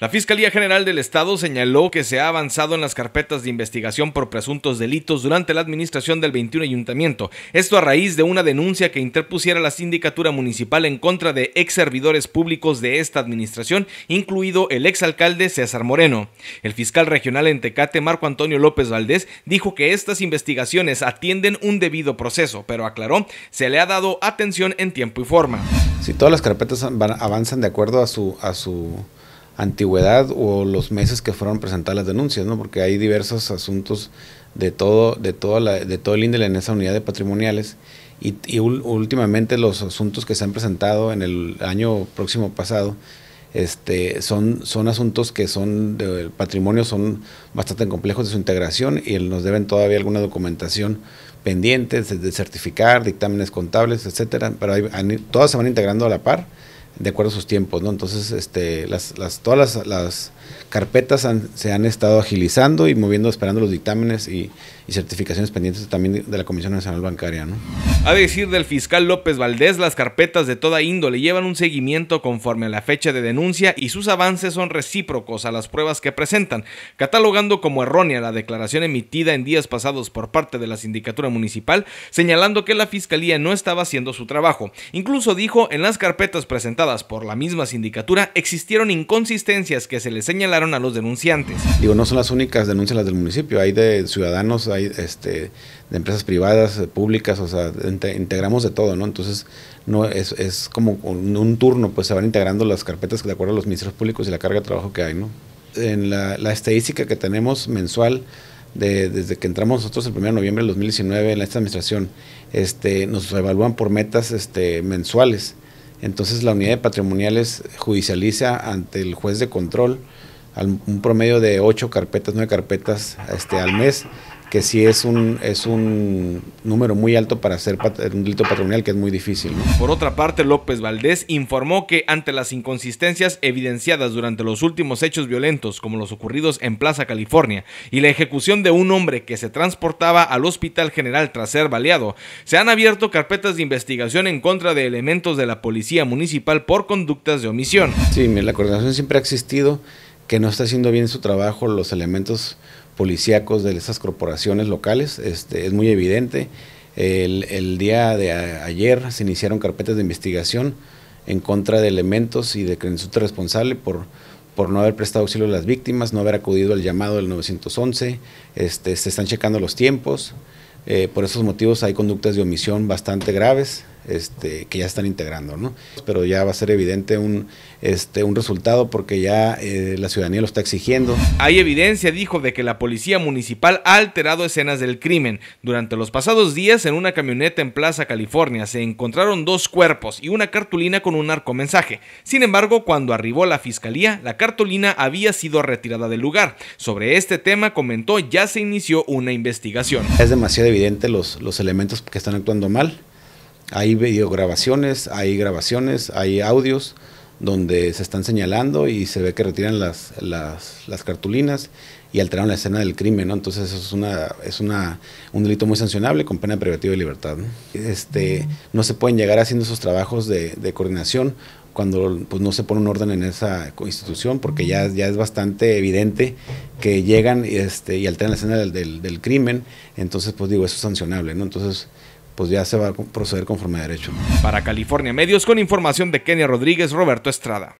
La Fiscalía General del Estado señaló que se ha avanzado en las carpetas de investigación por presuntos delitos durante la administración del 21 ayuntamiento, esto a raíz de una denuncia que interpusiera la sindicatura municipal en contra de ex servidores públicos de esta administración, incluido el exalcalde César Moreno. El fiscal regional en Tecate, Marco Antonio López Valdés, dijo que estas investigaciones atienden un debido proceso, pero aclaró, se le ha dado atención en tiempo y forma. Si todas las carpetas avanzan de acuerdo a su... A su antigüedad o los meses que fueron presentadas las denuncias, ¿no? Porque hay diversos asuntos de todo, de toda la, de todo el índole en esa unidad de patrimoniales y, últimamente los asuntos que se han presentado en el año próximo pasado este, son, son asuntos que son del patrimonio, son bastante complejos de su integración y nos deben todavía alguna documentación pendiente, de certificar, dictámenes contables, etcétera, pero todas se van integrando a la par de acuerdo a sus tiempos, ¿no? Entonces, este, las, las, todas las, las carpetas se han estado agilizando y moviendo, esperando los dictámenes y, certificaciones pendientes también de la Comisión Nacional Bancaria. A decir del fiscal López Valdés, las carpetas de toda índole llevan un seguimiento conforme a la fecha de denuncia y sus avances son recíprocos a las pruebas que presentan, catalogando como errónea la declaración emitida en días pasados por parte de la sindicatura municipal, señalando que la fiscalía no estaba haciendo su trabajo. Incluso dijo, en las carpetas presentadas por la misma sindicatura existieron inconsistencias que se les señalaron señalaron a los denunciantes. Digo, no son las únicas denuncias las del municipio, hay de ciudadanos, hay este, de empresas privadas, eh, públicas, o sea, integramos de todo, ¿no? Entonces, no es, como un, turno, pues se van integrando las carpetas de acuerdo a los ministerios públicos y la carga de trabajo que hay, ¿no? En la, estadística que tenemos mensual, de, desde que entramos nosotros el 1 de noviembre del 2019 en esta administración, este, nos evalúan por metas este, mensuales. Entonces la unidad de patrimoniales judicializa ante el juez de control un promedio de ocho carpetas, nueve carpetas este, al mes, que sí es un, es un número muy alto para hacer un delito patrimonial que es muy difícil. Por otra parte, López Valdés informó que ante las inconsistencias evidenciadas durante los últimos hechos violentos, como los ocurridos en Plaza California, y la ejecución de un hombre que se transportaba al Hospital General tras ser baleado, se han abierto carpetas de investigación en contra de elementos de la Policía Municipal por conductas de omisión. Sí, la coordinación siempre ha existido que no está haciendo bien su trabajo los elementos policíacos de esas corporaciones locales, este, es muy evidente. El, día de ayer se iniciaron carpetas de investigación en contra de elementos y de que responsable por, por no haber prestado auxilio a las víctimas, no haber acudido al llamado del 911, este, se están checando los tiempos, eh, por esos motivos hay conductas de omisión bastante graves, este, que ya están integrando, ¿no? Pero ya va a ser evidente un, este, un resultado porque ya eh, la ciudadanía lo está exigiendo. Hay evidencia, dijo, de que la policía municipal ha alterado escenas del crimen. Durante los pasados días, en una camioneta en Plaza California, se encontraron dos cuerpos y una cartulina con un mensaje. Sin embargo, cuando arribó la fiscalía, la cartulina había sido retirada del lugar. Sobre este tema comentó ya se inició una investigación. Es demasiado evidente los, los elementos que están actuando mal hay videograbaciones, hay grabaciones, hay audios donde se están señalando y se ve que retiran las, las, cartulinas y alteran la escena del crimen, ¿no? Entonces eso es una es una un delito muy sancionable con pena privativa de libertad. ¿no? Este no se pueden llegar haciendo esos trabajos de, coordinación cuando pues, no se pone un orden en esa institución, porque ya, ya es bastante evidente que llegan este, y alteran la escena del, del, crimen, entonces pues digo, eso es sancionable, ¿no? Entonces pues ya se va a proceder conforme a derecho. Para California Medios, con información de Kenia Rodríguez, Roberto Estrada.